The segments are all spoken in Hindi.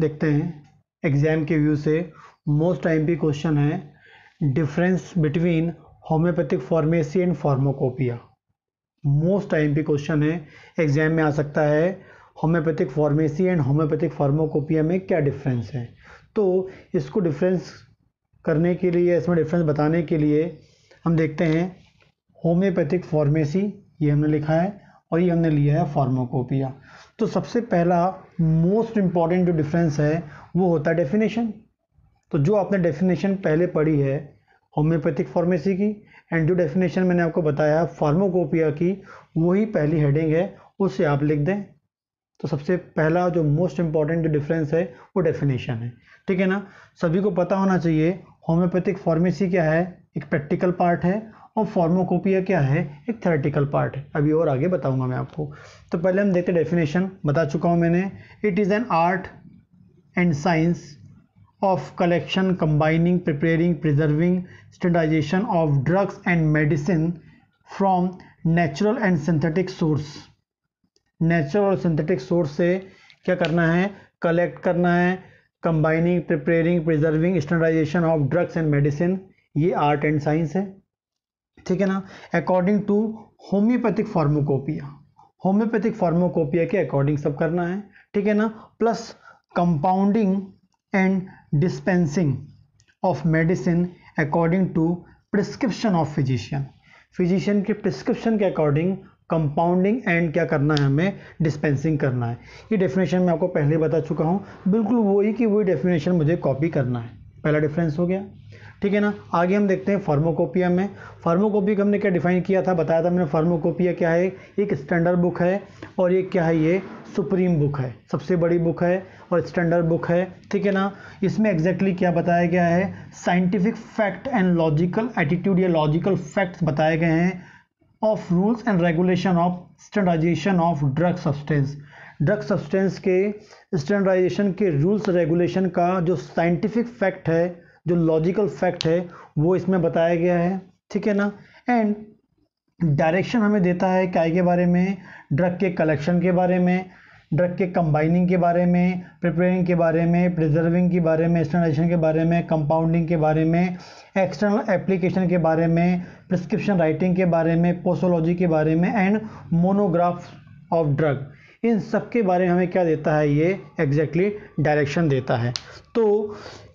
देखते हैं एग्ज़ाम के व्यू से मोस्ट टाइम पी क्वेश्चन है difference between homeopathic pharmacy and pharmacopoeia most time पी क्वेश्चन है एग्ज़ाम में आ सकता है homeopathic pharmacy and homeopathic pharmacopoeia में क्या डिफरेंस है तो इसको डिफरेंस करने के लिए इसमें डिफरेंस बताने के लिए हम देखते हैं होम्योपैथिक फार्मेसी ये हमने लिखा है और ये हमने लिया है फार्माकोपिया तो सबसे पहला मोस्ट इम्पॉर्टेंट जो डिफरेंस है वो होता है डेफिनेशन तो जो आपने डेफिनेशन पहले पढ़ी है होम्योपैथिक फार्मेसी की एंड जो डेफिनेशन मैंने आपको बताया फार्मोकोपिया की वही पहली हेडिंग है उसे आप लिख दें तो सबसे पहला जो मोस्ट इम्पॉर्टेंट जो डिफरेंस है वो डेफिनेशन है ठीक है ना सभी को पता होना चाहिए होम्योपैथिक फार्मेसी क्या है एक प्रैक्टिकल पार्ट है और फॉर्मोकोपिया क्या है एक थेरेटिकल पार्ट है अभी और आगे बताऊंगा मैं आपको तो पहले हम देखते डेफिनेशन बता चुका हूँ मैंने it is an art and science of collection combining preparing preserving standardisation of drugs and medicine from natural and synthetic source natural और सिंथेटिक सोर्स से क्या करना है कलेक्ट करना है combining preparing preserving standardisation of drugs and medicine ये आर्ट एंड साइंस है ठीक है ना according to homeopathic pharmacopoeia homeopathic pharmacopoeia के अकॉर्डिंग सब करना है ठीक है ना plus compounding and dispensing of medicine according to prescription of physician physician के प्रिस्क्रिप्शन के अकॉर्डिंग कंपाउंडिंग एंड क्या करना है हमें डिस्पेंसिंग करना है ये डेफिनेशन मैं आपको पहले बता चुका हूँ बिल्कुल वही कि वही डेफिनेशन मुझे कॉपी करना है पहला डिफरेंस हो गया ठीक है ना आगे हम देखते हैं फार्मोकोपिया में फार्मोकोपिया हमने क्या डिफाइन किया था बताया था मैंने फार्मोकोपिया क्या है एक स्टैंडर्ड बुक है और ये क्या है ये सुप्रीम बुक है सबसे बड़ी बुक है और स्टैंडर्ड बुक है ठीक है ना इसमें एग्जैक्टली exactly क्या बताया गया है scientific fact and logical attitude या लॉजिकल फैक्ट्स बताए गए हैं of rules and regulation of standardisation of drug substance drug substance के स्टैंडर्डाइजेशन के रूल्स रेगुलेशन का जो साइंटिफिक फैक्ट है जो लॉजिकल फैक्ट है वो इसमें बताया गया है ठीक है ना एंड डायरेक्शन हमें देता है क्या के बारे में ड्रग के कलेक्शन के बारे में ड्रग के कंबाइनिंग के बारे में प्रिपेयरिंग के बारे में प्रिजर्विंग के बारे में एक्सटर्नाइजेशन के बारे में कंपाउंडिंग के बारे में एक्सटर्नल एप्लीकेशन के बारे में प्रिस्क्रिप्शन राइटिंग के बारे में पोसोलॉजी के बारे में एंड मोनोग्राफ ऑफ ड्रग इन सब के बारे में हमें क्या देता है ये एग्जैक्टली exactly डायरेक्शन देता है तो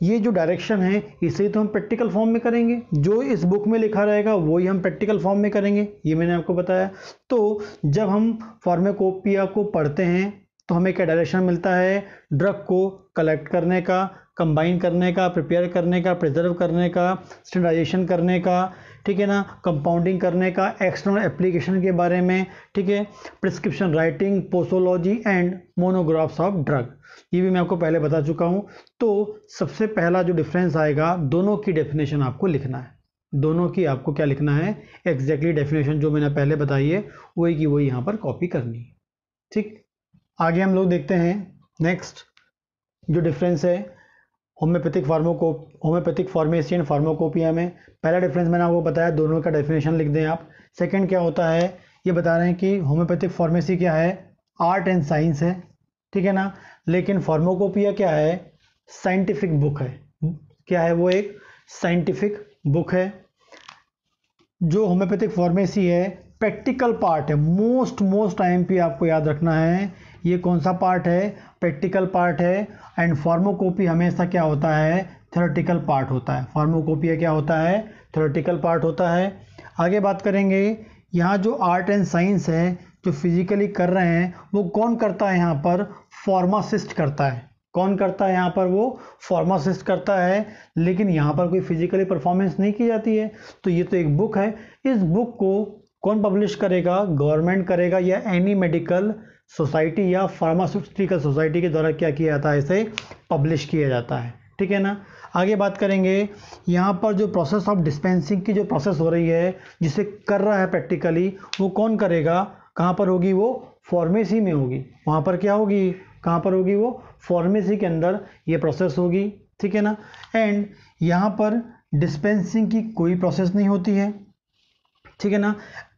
ये जो डायरेक्शन है इसे तो हम प्रैक्टिकल फॉर्म में करेंगे जो इस बुक में लिखा रहेगा वही हम प्रैक्टिकल फॉर्म में करेंगे ये मैंने आपको बताया तो जब हम फार्मेकोपिया को पढ़ते हैं तो हमें क्या डायरेक्शन मिलता है ड्रग को कलेक्ट करने का कंबाइन करने का प्रिपेयर करने का प्रिजर्व करने का स्टैंडाइजेशन करने का ठीक है ना कंपाउंडिंग करने का एक्सटर्नल एप्लीकेशन के बारे में ठीक है prescription writing posology and monographs of drug ये भी मैं आपको पहले बता चुका हूँ तो सबसे पहला जो डिफरेंस आएगा दोनों की डेफिनेशन आपको लिखना है दोनों की आपको क्या लिखना है एग्जैक्टली डेफिनेशन जो मैंने पहले बताई है वही की वही यहाँ पर कॉपी करनी है ठीक आगे हम लोग देखते हैं नेक्स्ट जो डिफरेंस है होम्योपैथिक फार्मोको होम्योपैथिक फार्मेसी एंड फार्मोकोपिया में पहला डिफरेंस मैंने आपको बताया दोनों का डेफिनेशन लिख दें आप सेकंड क्या होता है ये बता रहे हैं कि होम्योपैथिक फार्मेसी क्या है आर्ट एंड साइंस है ठीक है ना लेकिन फार्मोकोपिया क्या है साइंटिफिक बुक है क्या है वो एक साइंटिफिक बुक है जो होम्योपैथिक फार्मेसी है प्रैक्टिकल पार्ट है मोस्ट मोस्ट टाइम पी आपको याद रखना है ये कौन सा पार्ट है प्रैक्टिकल पार्ट है एंड फार्मोकॉपी हमेशा क्या होता है थेरेटिकल पार्ट होता है फार्मोकॉपिया क्या होता है थेरेटिकल पार्ट होता है आगे बात करेंगे यहाँ जो आर्ट एंड साइंस है जो फिजिकली कर रहे हैं वो कौन करता है यहाँ पर फार्मासिस्ट करता है कौन करता है यहाँ पर वो फार्मासिस्ट करता है लेकिन यहाँ पर कोई फिजिकली परफॉर्मेंस नहीं की जाती है तो ये तो एक बुक है इस बुक को कौन पब्लिश करेगा गवर्नमेंट करेगा या एनी मेडिकल सोसाइटी या फार्मास्यूटिकल सोसाइटी के द्वारा क्या किया जाता है इसे पब्लिश किया जाता है ठीक है ना आगे बात करेंगे यहाँ पर जो प्रोसेस ऑफ डिस्पेंसिंग की जो प्रोसेस हो रही है जिसे कर रहा है प्रैक्टिकली वो कौन करेगा कहाँ पर होगी वो फॉर्मेसी में होगी वहाँ पर क्या होगी कहाँ पर होगी वो फॉर्मेसी के अंदर ये प्रोसेस होगी ठीक है ना एंड यहाँ पर डिस्पेंसिंग की कोई प्रोसेस नहीं होती है ठीक है ना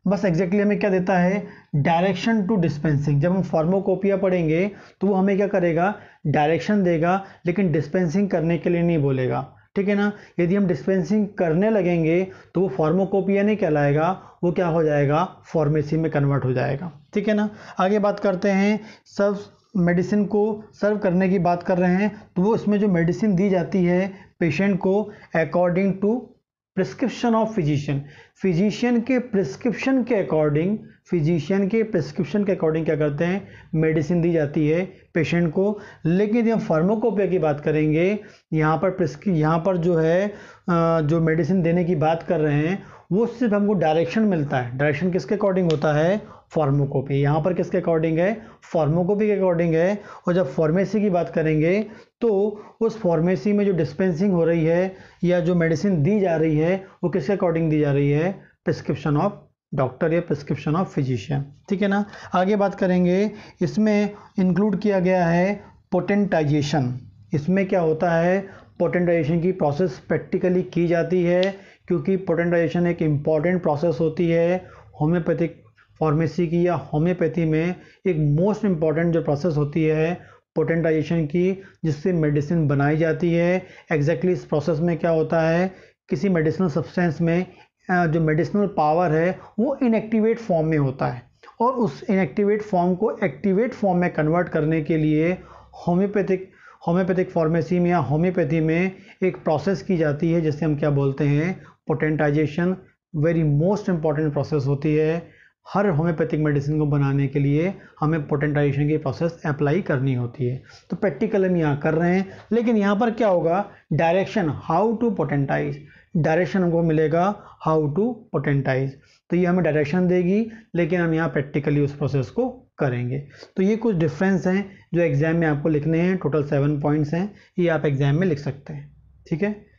बस एग्जैक्टली exactly हमें क्या देता है डायरेक्शन टू डिस्पेंसिंग जब हम फॉर्मोकोपिया पढ़ेंगे तो वो हमें क्या करेगा डायरेक्शन देगा लेकिन डिस्पेंसिंग करने के लिए नहीं बोलेगा ठीक है ना यदि हम डिस्पेंसिंग करने लगेंगे तो वो फॉर्मोकोपिया नहीं कहलाएगा वो क्या हो जाएगा फॉर्मेसी में कन्वर्ट हो जाएगा ठीक है ना आगे बात करते हैं सब मेडिसिन को सर्व करने की बात कर रहे हैं तो वो इसमें जो मेडिसिन दी जाती है पेशेंट को according to prescription of physician physician के प्रिस्क्रिप्शन के अकॉर्डिंग फिजिशियन के प्रिस्क्रिप्शन के अकॉर्डिंग क्या करते हैं मेडिसिन दी जाती है पेशेंट को लेकिन यदि हम फार्माकोपिया की बात करेंगे यहाँ पर प्रिस्क यहाँ पर जो है जो मेडिसिन देने की बात कर रहे हैं वो सिर्फ हमको डायरेक्शन मिलता है डायरेक्शन किसके अकॉर्डिंग होता है फॉर्मोकॉपी यहाँ पर किसके अकॉर्डिंग है फॉर्मोकॉपी के अकॉर्डिंग है और जब फॉर्मेसी की बात करेंगे तो उस फॉर्मेसी में जो डिस्पेंसिंग हो रही है या जो मेडिसिन दी जा रही है वो किसके अकॉर्डिंग दी जा रही है प्रिस्क्रिप्शन ऑफ डॉक्टर या प्रिस्क्रिप्शन ऑफ फिजिशियन ठीक है ना आगे बात करेंगे इसमें इंक्लूड किया गया है पोटेंटाइजेशन इसमें क्या होता है पोटेंटाइजेशन की प्रोसेस प्रैक्टिकली की जाती है क्योंकि पोटेंटाइजेशन एक इम्पॉर्टेंट प्रोसेस होती है होम्योपैथिक फार्मेसी की या होम्योपैथी में एक मोस्ट इम्पॉर्टेंट जो प्रोसेस होती है पोटेंटाइजेशन की जिससे मेडिसिन बनाई जाती है एग्जैक्टली exactly इस प्रोसेस में क्या होता है किसी मेडिसिनल सब्सटेंस में जो मेडिसिनल पावर है वो इनएक्टिवेट फॉर्म में होता है और उस इनएक्टिवेट फॉर्म को एक्टिवेट फॉर्म में कन्वर्ट करने के लिए होम्योपैथिक होम्योपैथिक फार्मेसी में या होम्योपैथी में एक प्रोसेस की जाती है जिसे हम क्या बोलते हैं potentisation very most important process होती है हर होम्योपैथिक मेडिसिन को बनाने के लिए हमें पोटेंटाइजेशन की प्रोसेस अप्लाई करनी होती है तो प्रैक्टिकल हम यहाँ कर रहे हैं लेकिन यहाँ पर क्या होगा direction how to potentise direction हमको मिलेगा हाउ टू पोटेंटाइज तो ये हमें डायरेक्शन देगी लेकिन हम यहाँ प्रैक्टिकली उस प्रोसेस को करेंगे तो ये कुछ डिफरेंस हैं जो एग्ज़ाम में आपको लिखने हैं टोटल सेवन पॉइंट्स हैं ये आप एग्ज़ाम में लिख सकते हैं ठीक है